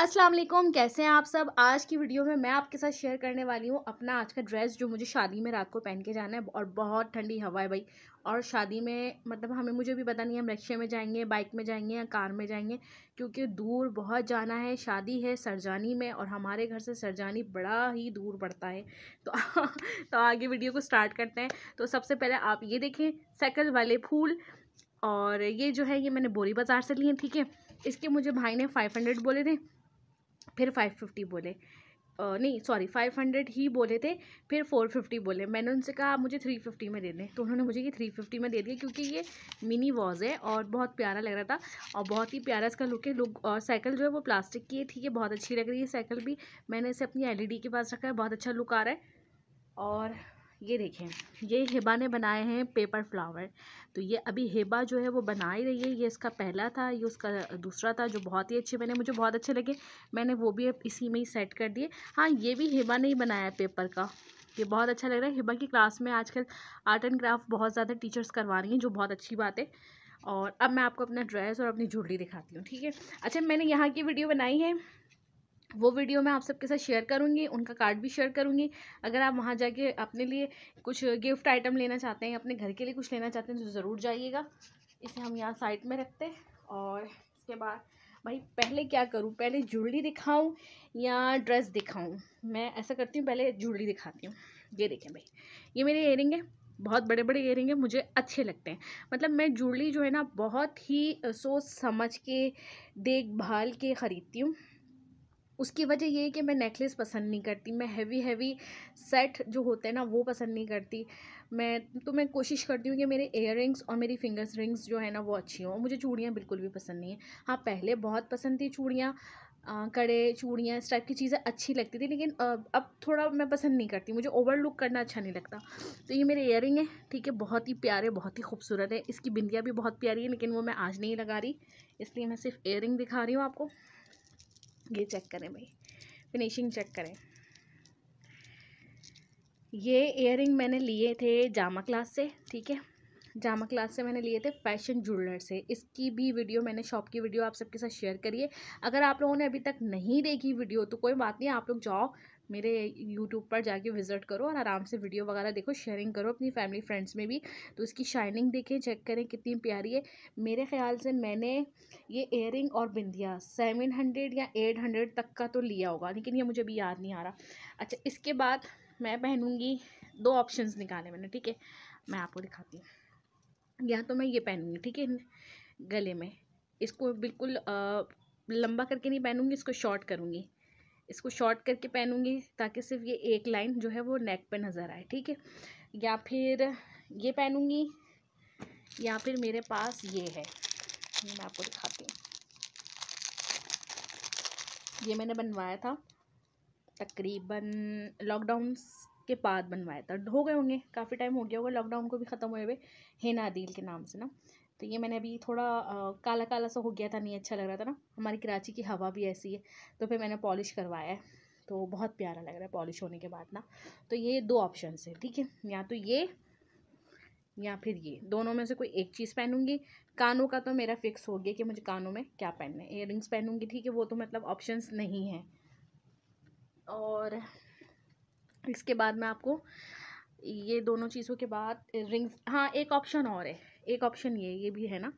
अस्सलाम वालेकुम कैसे हैं आप सब आज की वीडियो में मैं आपके साथ शेयर करने वाली हूँ अपना आज का ड्रेस जो मुझे शादी में रात को पहन के जाना है और बहुत ठंडी हवा है भाई और शादी में मतलब हमें मुझे भी पता नहीं है हम रिक्शे में जाएंगे बाइक में जाएंगे या कार में जाएंगे क्योंकि दूर बहुत जाना है शादी है सरजानी में और हमारे घर से सरजानी बड़ा ही दूर पड़ता है तो तो आगे वीडियो को स्टार्ट करते हैं तो सबसे पहले आप ये देखें साइकिल वाले फूल और ये जो है ये मैंने बोरी बाज़ार से लिए ठीक है इसके मुझे भाई ने फाइव हंड्रेड बोले थे फिर फाइव फिफ्टी बोले आ, नहीं सॉरी फाइव हंड्रेड ही बोले थे फिर फोर फिफ्टी बोले मैंने उनसे कहा मुझे थ्री फिफ्टी में दे दें तो उन्होंने मुझे ये थ्री फिफ्टी में दे दिया क्योंकि ये मिनी वॉज है और बहुत प्यारा लग रहा था और बहुत ही प्यारा इसका लुक है लुक और साइकिल जो है वो प्लास्टिक की है ठीक है बहुत अच्छी लग रही है साइकिल भी मैंने इसे अपनी एल e के पास रखा है बहुत अच्छा लुक आ रहा है और ये देखें ये हेबा ने बनाए हैं पेपर फ्लावर तो ये अभी हेबा जो है वो बना ही रही है ये इसका पहला था ये उसका दूसरा था जो बहुत ही अच्छे बने मुझे बहुत अच्छे लगे मैंने वो भी इसी में ही सेट कर दिए हाँ ये भी हेबा ने ही बनाया है पेपर का ये बहुत अच्छा लग रहा है हिबा की क्लास में आजकल आर्ट एंड क्राफ्ट बहुत ज़्यादा टीचर्स करवा रही हैं जो बहुत अच्छी बात है और अब मैं आपको अपना ड्रेस और अपनी ज्वेलरी दिखाती हूँ ठीक है अच्छा मैंने यहाँ की वीडियो बनाई है वो वीडियो मैं आप सबके साथ शेयर करूँगी उनका कार्ड भी शेयर करूँगी अगर आप वहाँ जाके अपने लिए कुछ गिफ्ट आइटम लेना चाहते हैं अपने घर के लिए कुछ लेना चाहते हैं तो ज़रूर जाइएगा इसे हम यहाँ साइड में रखते हैं और इसके बाद भाई पहले क्या करूँ पहले ज्वेलरी दिखाऊँ या ड्रेस दिखाऊँ मैं ऐसा करती हूँ पहले ज्वेलरी दिखाती हूँ ये देखें भाई ये मेरे एयरिंग है बहुत बड़े बड़े एयरिंग है मुझे अच्छे लगते हैं मतलब मैं ज्वेलरी जो है ना बहुत ही सोच समझ के देखभाल के ख़रीदती हूँ उसकी वजह ये है कि मैं नेकलेस पसंद नहीं करती मैं हैवी हैवी सेट जो होते हैं ना वो पसंद नहीं करती मैं तो मैं कोशिश करती हूँ कि मेरे एयर और मेरी फिंगर्स रिंग्स जो है ना वो अच्छी हों मुझे चूड़ियाँ बिल्कुल भी पसंद नहीं है हाँ पहले बहुत पसंद थी चूड़ियाँ कड़े चूड़ियाँ इस टाइप की चीज़ें अच्छी लगती थी लेकिन अब थोड़ा मैं पसंद नहीं करती मुझे ओवर लुक करना अच्छा नहीं लगता तो ये मेरे एयर है ठीक है बहुत ही प्यारे बहुत ही खूबसूरत है इसकी बिंदिया भी बहुत प्यारी है लेकिन वो मैं आज नहीं लगा रही इसलिए मैं सिर्फ एयर दिखा रही हूँ आपको ये चेक करें भाई फिनिशिंग चेक करें ये इयर मैंने लिए थे जामा क्लास से ठीक है जामा क्लास से मैंने लिए थे फैशन ज्वेलर से इसकी भी वीडियो मैंने शॉप की वीडियो आप सबके साथ शेयर करिए अगर आप लोगों ने अभी तक नहीं देखी वीडियो तो कोई बात नहीं आप लोग जाओ मेरे यूट्यूब पर जाके विज़िट करो और आराम से वीडियो वगैरह देखो शेयरिंग करो अपनी फैमिली फ्रेंड्स में भी तो इसकी शाइनिंग देखें चेक करें कितनी प्यारी है मेरे ख्याल से मैंने ये एयरिंग और बिंदिया सेवन हंड्रेड या एट हंड्रेड तक का तो लिया होगा लेकिन ये मुझे अभी याद नहीं आ रहा अच्छा इसके बाद मैं पहनूँगी दो ऑप्शन निकाले मैंने ठीक है मैं आपको दिखाती हूँ या तो मैं ये पहनूँगी ठीक है गले में इसको बिल्कुल लंबा करके नहीं पहनूँगी इसको शॉर्ट करूँगी इसको शॉर्ट करके पहनूंगी ताकि सिर्फ ये एक लाइन जो है वो नेक पे नज़र आए ठीक है या फिर ये पहनूँगी या फिर मेरे पास ये है ये मैं आपको दिखाती हूँ ये मैंने बनवाया था तकरीबन लॉकडाउन के बाद बनवाया था हो गए होंगे काफ़ी टाइम हो गया होगा लॉकडाउन को भी ख़त्म हुए हुए हेना दिल के नाम से ना तो ये मैंने अभी थोड़ा आ, काला काला सा हो गया था नहीं अच्छा लग रहा था ना हमारी कराची की हवा भी ऐसी है तो फिर मैंने पॉलिश करवाया है तो बहुत प्यारा लग रहा है पॉलिश होने के बाद ना तो ये दो ऑप्शन है ठीक है या तो ये या फिर ये दोनों में से कोई एक चीज़ पहनूंगी कानों का तो मेरा फिक्स हो गया कि मुझे कानों में क्या पहनना है इयर पहनूंगी ठीक है वो तो मतलब ऑप्शंस नहीं हैं और इसके बाद मैं आपको ये दोनों चीज़ों के बाद रिंग्स हाँ एक ऑप्शन और है एक ऑप्शन ये ये भी है ना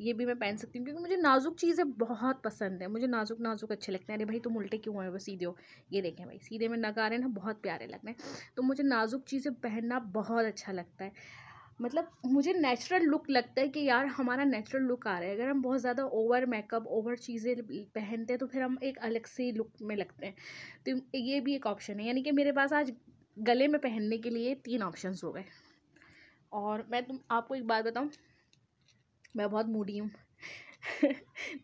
ये भी मैं पहन सकती हूँ क्योंकि मुझे नाजुक चीज़ें बहुत पसंद है मुझे नाजुक नाजुक अच्छे लगते हैं अरे भाई तुम उल्टे क्यों हो वो सीधे हो ये देखें भाई सीधे में नगारे रहे ना बहुत प्यारे लग रहे हैं तो मुझे नाजुक चीज़ें पहनना बहुत अच्छा लगता है मतलब मुझे नेचुरल लुक लगता है कि यार हमारा नेचुरल लुक आ रहा है अगर हम बहुत ज़्यादा ओवर मेकअप ओवर चीज़ें पहनते हैं तो फिर हम एक अलग से लुक में लगते हैं तो ये भी एक ऑप्शन है यानी कि मेरे पास आज गले में पहनने के लिए तीन ऑप्शंस हो गए और मैं तुम आपको एक बात बताऊँ मैं बहुत मूडी हूँ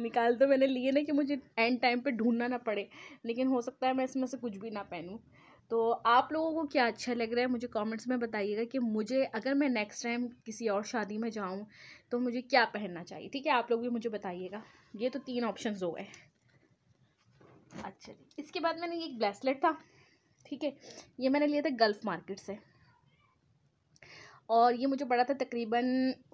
निकाल तो मैंने लिए ना कि मुझे एंड टाइम पे ढूंढना ना पड़े लेकिन हो सकता है मैं इसमें से कुछ भी ना पहनूँ तो आप लोगों को क्या अच्छा लग रहा है मुझे कमेंट्स में बताइएगा कि मुझे अगर मैं नेक्स्ट टाइम किसी और शादी में जाऊँ तो मुझे क्या पहनना चाहिए ठीक है आप लोग भी मुझे बताइएगा ये तो तीन ऑप्शन हो गए अच्छा इसके बाद मैंने ये एक ब्रेसलेट था ठीक है ये मैंने लिया था गल्फ़ मार्केट से और ये मुझे पड़ा था तकरीबन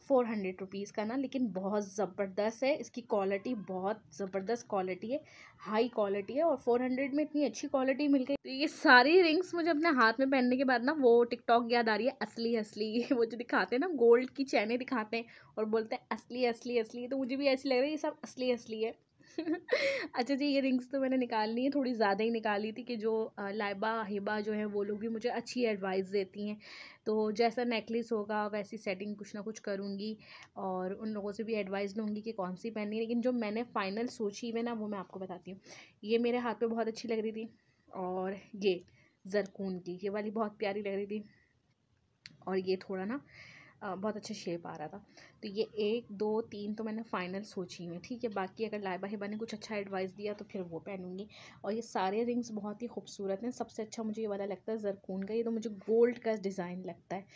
फ़ोर हंड्रेड रुपीज़ का ना लेकिन बहुत ज़बरदस्त है इसकी क्वालिटी बहुत ज़बरदस्त क्वालिटी है हाई क्वालिटी है और फ़ोर हंड्रेड में इतनी अच्छी क्वालिटी मिल गई तो ये सारी रिंग्स मुझे अपने हाथ में पहनने के बाद ना वो टिकटॉक याद आ रही है असली असली वो जो दिखाते हैं ना गोल्ड की चैनें दिखाते हैं और बोलते हैं असली असली असली तो मुझे भी ऐसी लग रही है ये सब असली असली है अच्छा जी ये रिंग्स तो मैंने निकाल ली है थोड़ी ज़्यादा ही निकाली थी कि जो लाइबा हिबा जो है वो लोग भी मुझे अच्छी एडवाइस देती हैं तो जैसा नेकलेस होगा वैसी सेटिंग कुछ ना कुछ करूँगी और उन लोगों से भी एडवाइस लूँगी कि कौन सी पहननी है लेकिन जो मैंने फ़ाइनल सोची हुई ना वो मैं आपको बताती हूँ ये मेरे हाथ पर बहुत अच्छी लग रही थी और ये जरकून की ये वाली बहुत प्यारी लग रही थी और ये थोड़ा ना बहुत अच्छा शेप आ रहा था तो ये एक दो तीन तो मैंने फाइनल सोची हुई ठीक है बाकी अगर लाइबा हिबा ने कुछ अच्छा एडवाइस दिया तो फिर वो पहनूंगी और ये सारे रिंग्स बहुत ही खूबसूरत हैं सबसे अच्छा मुझे ये वाला लगता है जरकून का ये तो मुझे गोल्ड का डिज़ाइन लगता है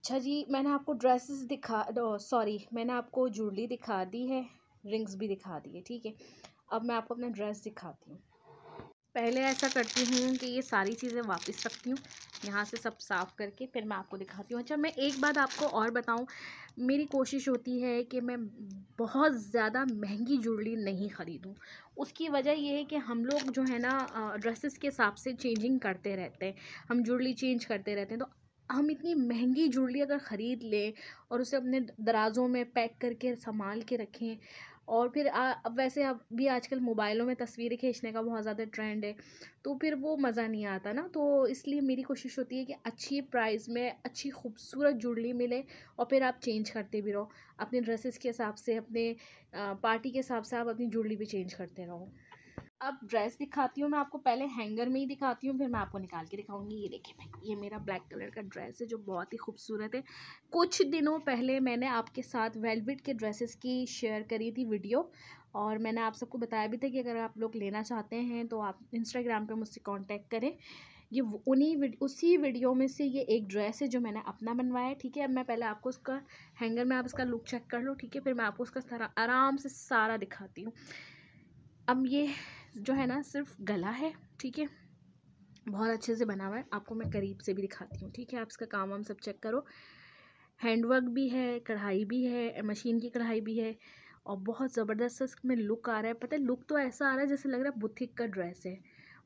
अच्छा जी मैंने आपको ड्रेसेस दिखा सॉरी मैंने आपको ज्वेलरी दिखा दी है रिंग्स भी दिखा दी है ठीक है अब मैं आपको अपना ड्रेस दिखाती हूँ पहले ऐसा करती हूँ कि ये सारी चीज़ें वापस रखती हूँ यहाँ से सब साफ़ करके फिर मैं आपको दिखाती हूँ अच्छा मैं एक बात आपको और बताऊँ मेरी कोशिश होती है कि मैं बहुत ज़्यादा महंगी ज्वेलरी नहीं ख़रीदूँ उसकी वजह ये है कि हम लोग जो है ना ड्रेसेस के हिसाब से चेंजिंग करते रहते हैं हम ज्वेलरी चेंज करते रहते हैं तो हम इतनी महंगी ज्वेलरी अगर ख़रीद लें और उसे अपने दराज़ों में पैक करके संभाल के रखें और फिर अब वैसे अब भी आजकल मोबाइलों में तस्वीरें खींचने का बहुत ज़्यादा ट्रेंड है तो फिर वो मज़ा नहीं आता ना तो इसलिए मेरी कोशिश होती है कि अच्छी प्राइस में अच्छी खूबसूरत जुड़ली मिले और फिर आप चेंज करते भी रहो अपने ड्रेसेस के हिसाब से अपने पार्टी के हिसाब से आप अपनी जुड़ली भी चेंज करते रहो अब ड्रेस दिखाती हूँ मैं आपको पहले हैंगर में ही दिखाती हूँ फिर मैं आपको निकाल के दिखाऊंगी ये देखिए भाई ये मेरा ब्लैक कलर का ड्रेस है जो बहुत ही खूबसूरत है कुछ दिनों पहले मैंने आपके साथ वेलविट के ड्रेसेस की शेयर करी थी वीडियो और मैंने आप सबको बताया भी था कि अगर आप लोग लेना चाहते हैं तो आप इंस्टाग्राम पर मुझसे कॉन्टैक्ट करें ये उन्हीं उसी वीडियो में से ये एक ड्रेस है जो मैंने अपना बनवाया है ठीक है अब मैं पहले आपको उसका हैंगर में आप उसका लुक चेक कर लो ठीक है फिर मैं आपको उसका सारा आराम से सारा दिखाती हूँ अब ये जो है ना सिर्फ गला है ठीक है बहुत अच्छे से बना हुआ है आपको मैं करीब से भी दिखाती हूँ ठीक है आप इसका काम वाम सब चेक करो हैंडवर्क भी है कढ़ाई भी है मशीन की कढ़ाई भी है और बहुत ज़बरदस्त इसमें लुक आ रहा है पता है लुक तो ऐसा आ रहा है जैसे लग रहा है बुथिक का ड्रेस है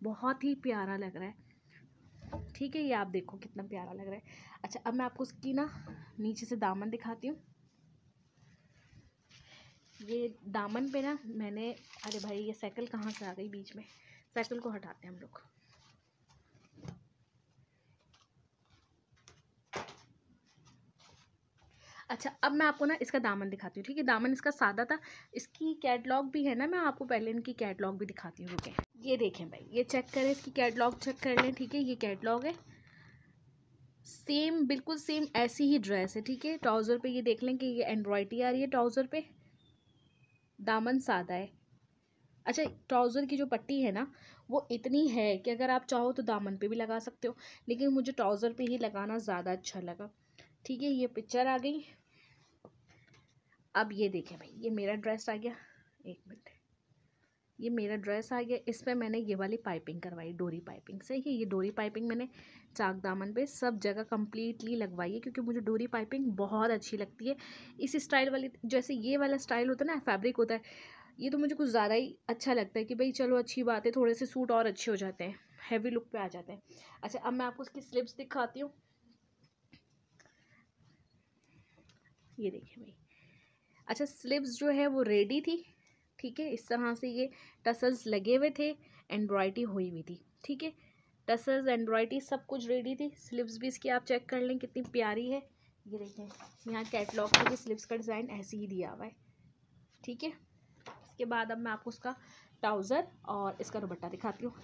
बहुत ही प्यारा लग रहा है ठीक है ये आप देखो कितना प्यारा लग रहा है अच्छा अब मैं आपको उसकी ना नीचे से दामन दिखाती हूँ ये दामन पे ना मैंने अरे भाई ये साइकिल कहाँ से आ गई बीच में साइकिल को हटाते हैं हम लोग अच्छा अब मैं आपको ना इसका दामन दिखाती हूँ ठीक है दामन इसका सादा था इसकी कैटलॉग भी है ना मैं आपको पहले इनकी कैटलॉग भी दिखाती हूँ रुके ये देखें भाई ये चेक करें इसकी कैटलॉग चेक कर लें ठीक है ये कैटलॉग है सेम बिल्कुल सेम ऐसी ही ड्रेस है ठीक है ट्राउज़र पे ये देख लें कि ये एम्ब्रॉयडरी आ रही है ट्राउज़र पर दामन सादा है अच्छा ट्राउज़र की जो पट्टी है ना वो इतनी है कि अगर आप चाहो तो दामन पे भी लगा सकते हो लेकिन मुझे ट्राउज़र पे ही लगाना ज़्यादा अच्छा लगा ठीक है ये पिक्चर आ गई अब ये देखें भाई ये मेरा ड्रेस आ गया एक मिनट ये मेरा ड्रेस आ गया इस पर मैंने ये वाली पाइपिंग करवाई डोरी पाइपिंग सही है ये डोरी पाइपिंग मैंने चाक दामन पे सब जगह कम्प्लीटली लगवाई है क्योंकि मुझे डोरी पाइपिंग बहुत अच्छी लगती है इस स्टाइल वाली जैसे ये वाला स्टाइल होता है ना फैब्रिक होता है ये तो मुझे कुछ ज़्यादा ही अच्छा लगता है कि भाई चलो अच्छी बात है थोड़े से सूट और अच्छे हो जाते हैं हैवी लुक पर आ जाते हैं अच्छा अब मैं आपको उसकी स्लिप्स दिखाती हूँ ये देखिए भाई अच्छा स्लिप्स जो है वो रेडी थी ठीक है इस तरह से ये टसल्स लगे हुए थे एम्ब्रॉयडरी हुई हुई थी ठीक है टसल्स एम्ब्रॉयडरी सब कुछ रेडी थी स्लिप्स भी इसकी आप चेक कर लें कितनी प्यारी है ये देखें यहाँ कैटलॉग में भी स्लिप्स का डिज़ाइन ऐसे ही दिया हुआ है ठीक है इसके बाद अब मैं आपको उसका ट्राउज़र और इसका दुपट्टा दिखाती हूँ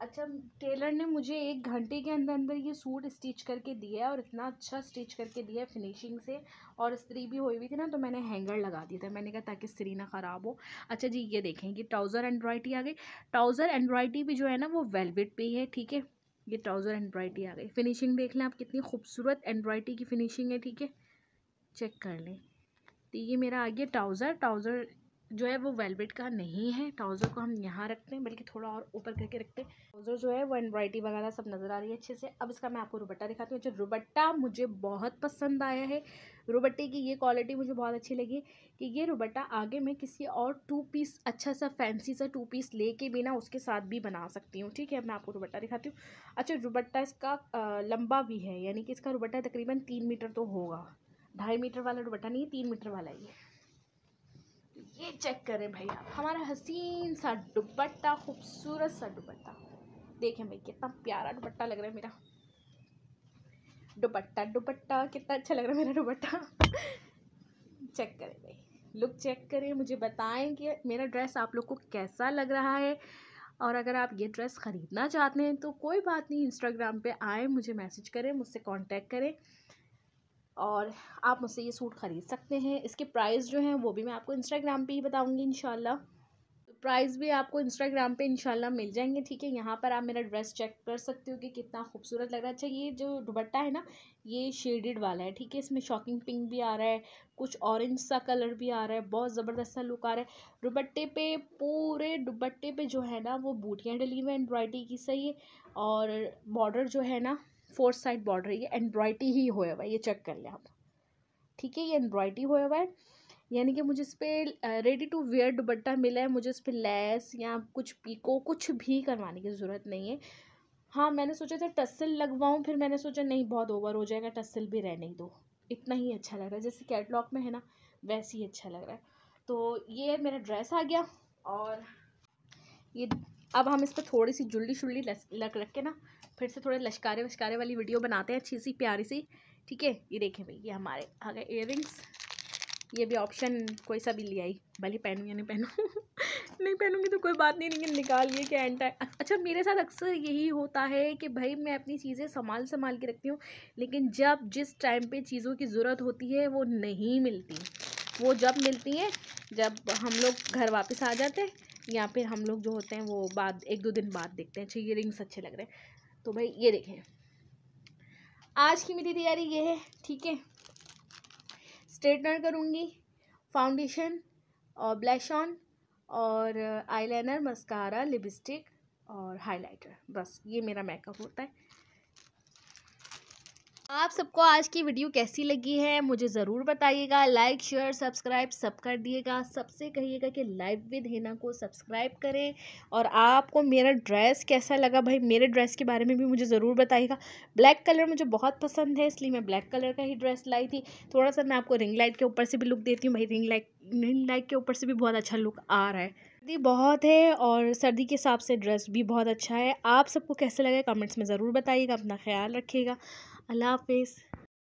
अच्छा टेलर ने मुझे एक घंटे के अंदर अंदर ये सूट स्टिच करके दिया है और इतना अच्छा स्टिच करके दिया है फिनिशिंग से और स्त्री भी हुई हुई थी ना तो मैंने हैंगर लगा दिया था मैंने कहा ताकि स्त्री ना ख़राब हो अच्छा जी ये देखें कि ट्राउज़र एम्ब्रॉयडरी आ गई ट्राउज़र एम्ब्रॉयडरी भी जो है ना वो वेलवेट पे है ठीक है ये ट्राउज़र एम्ब्रॉयडरी आ गई फिनिशिंग देख लें आप कितनी खूबसूरत एम्ब्रॉयडरी की फिनिशिंग है ठीक है चेक कर लें तो ये मेरा आ गया ट्राउज़र ट्राउज़र जो है वो वेलवेट का नहीं है ट्राउज़र को हम यहाँ रखते हैं बल्कि थोड़ा और ऊपर करके रखते हैं ट्राउज़र जो है वो एम्ब्रॉयडरी वगैरह सब नज़र आ रही है अच्छे से अब इसका मैं आपको रुबट्टा दिखाती हूँ जो रुबट्टा मुझे बहुत पसंद आया है रुबट्टे की ये क्वालिटी मुझे बहुत अच्छी लगी कि ये रुबट्टा आगे मैं किसी और टू पीस अच्छा सा फैंसी सा टू पीस ले भी ना उसके साथ भी बना सकती हूँ ठीक है मैं आपको रुबट्टा दिखाती हूँ अच्छा रुबट्टा इसका लंबा भी है यानी कि इसका रुबट्टा तकरीबन तीन मीटर तो होगा ढाई मीटर वाला रुबट्टा नहीं है तीन मीटर वाला ही है ये चेक करें भाई आप हमारा हसीन सा दुपट्टा खूबसूरत सा दुपट्टा देखें भाई कितना प्यारा दुपट्टा लग रहा है मेरा दुपट्टा दुपट्टा कितना अच्छा लग रहा है मेरा दुपट्टा चेक करें भाई लुक चेक करें मुझे बताएं कि मेरा ड्रेस आप लोग को कैसा लग रहा है और अगर आप ये ड्रेस ख़रीदना चाहते हैं तो कोई बात नहीं इंस्टाग्राम पे आए मुझे मैसेज करें मुझसे कांटेक्ट करें और आप मुझसे ये सूट ख़रीद सकते हैं इसके प्राइस जो हैं वो भी मैं आपको इंस्टाग्राम पे ही बताऊंगी इनशाला तो प्राइस भी आपको इंस्टाग्राम पे इनशाला मिल जाएंगे ठीक है यहाँ पर आप मेरा ड्रेस चेक कर सकते हो कि कितना खूबसूरत लग रहा है अच्छा ये जो दुबट्टा है ना ये शेडेड वाला है ठीक है इसमें शॉकिंग पिंक भी आ रहा है कुछ ऑरेंज सा कलर भी आ रहा है बहुत ज़बरदस्त सा लुक आ रहा है दुबट्टे पे पूरे दुबट्टे पे जो है ना वो बूटियाँ डली हुई एम्ब्रॉयडरी की सही है और बॉर्डर जो है ना फोर साइड बॉर्डर ये एम्ब्रॉयडरी ही होया हुआ है ये चेक कर लें आप ठीक है ये एम्ब्रॉयडरी हुआ हुआ है यानी कि मुझे इस पर रेडी टू वेयर दुपट्टा मिला है मुझे इस पर लेस या कुछ पीको कुछ भी करवाने की ज़रूरत नहीं है हाँ मैंने सोचा था टसल लगवाऊँ फिर मैंने सोचा नहीं बहुत ओवर हो जाएगा टसल भी रहने ही दो इतना ही अच्छा लग रहा है जैसे कैटलॉग में है ना वैसे ही अच्छा लग रहा है तो ये मेरा ड्रेस आ गया और ये अब हम इस पर थोड़ी सी जुल्ली शुल्ली लग रख के ना फिर से थोड़े लश्कारे वश्कारे वाली वीडियो बनाते हैं अच्छी सी प्यारी सी ठीक है ये देखें भाई ये हमारे आ गए इयर ये भी ऑप्शन कोई सा भी ले आई भले पहनूँ या नहीं पहनूँ नहीं पहनूँगी तो कोई बात नहीं लेकिन निकालिए क्या एंटा अच्छा मेरे साथ अक्सर यही होता है कि भाई मैं अपनी चीज़ें संभाल संभाल के रखती हूँ लेकिन जब जिस टाइम पे चीज़ों की ज़रूरत होती है वो नहीं मिलती वो जब मिलती हैं जब हम लोग घर वापस आ जाते हैं या फिर हम लोग जो होते हैं वो बाद एक दो दिन बाद देखते हैं अच्छा ये रिंग्स अच्छे लग रहे हैं तो भाई ये देखें आज की मेरी तैयारी ये है ठीक है स्ट्रेटनर करूँगी फाउंडेशन और ब्लैश ऑन और आईलाइनर मस्कारा लिपस्टिक और हाइलाइटर बस ये मेरा मेकअप होता है आप सबको आज की वीडियो कैसी लगी है मुझे ज़रूर बताइएगा लाइक शेयर सब्सक्राइब सब कर दिएगा सबसे कहिएगा कि लाइव विद हिना को सब्सक्राइब करें और आपको मेरा ड्रेस कैसा लगा भाई मेरे ड्रेस के बारे में भी मुझे ज़रूर बताइएगा ब्लैक कलर मुझे बहुत पसंद है इसलिए मैं ब्लैक कलर का ही ड्रेस लाई थी थोड़ा सा मैं आपको रिंग लाइट के ऊपर से भी लुक देती हूँ भाई रिंग लाइट रिंग लाइट के ऊपर से भी बहुत अच्छा लुक आ रहा है सर्दी बहुत है और सर्दी के हिसाब से ड्रेस भी बहुत अच्छा है आप सबको कैसे लगा कमेंट्स में ज़रूर बताइएगा अपना ख्याल रखिएगा अल्लाह हाफ़िज़